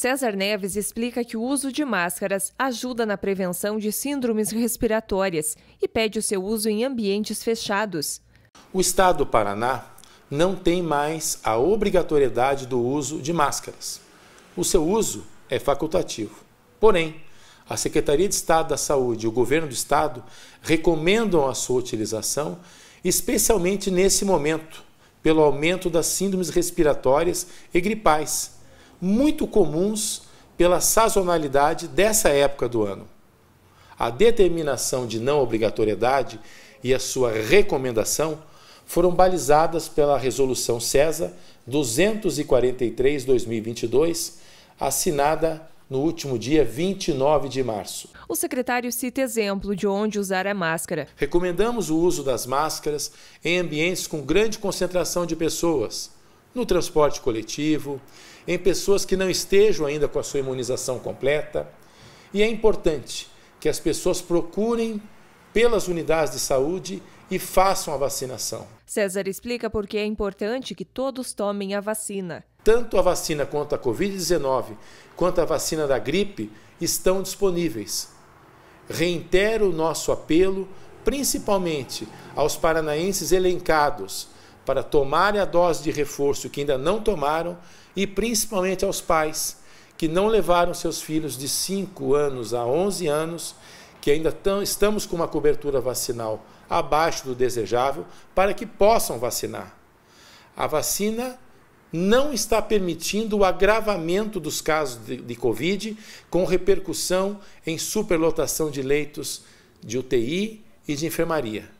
César Neves explica que o uso de máscaras ajuda na prevenção de síndromes respiratórias e pede o seu uso em ambientes fechados. O estado do Paraná não tem mais a obrigatoriedade do uso de máscaras. O seu uso é facultativo. Porém, a Secretaria de Estado da Saúde e o governo do estado recomendam a sua utilização, especialmente nesse momento, pelo aumento das síndromes respiratórias e gripais muito comuns pela sazonalidade dessa época do ano. A determinação de não obrigatoriedade e a sua recomendação foram balizadas pela Resolução CESA 243-2022, assinada no último dia 29 de março. O secretário cita exemplo de onde usar a máscara. Recomendamos o uso das máscaras em ambientes com grande concentração de pessoas no transporte coletivo, em pessoas que não estejam ainda com a sua imunização completa. E é importante que as pessoas procurem pelas unidades de saúde e façam a vacinação. César explica por que é importante que todos tomem a vacina. Tanto a vacina contra a Covid-19 quanto a vacina da gripe estão disponíveis. Reitero o nosso apelo, principalmente aos paranaenses elencados para tomarem a dose de reforço que ainda não tomaram e principalmente aos pais que não levaram seus filhos de 5 anos a 11 anos, que ainda tão, estamos com uma cobertura vacinal abaixo do desejável, para que possam vacinar. A vacina não está permitindo o agravamento dos casos de, de Covid, com repercussão em superlotação de leitos de UTI e de enfermaria.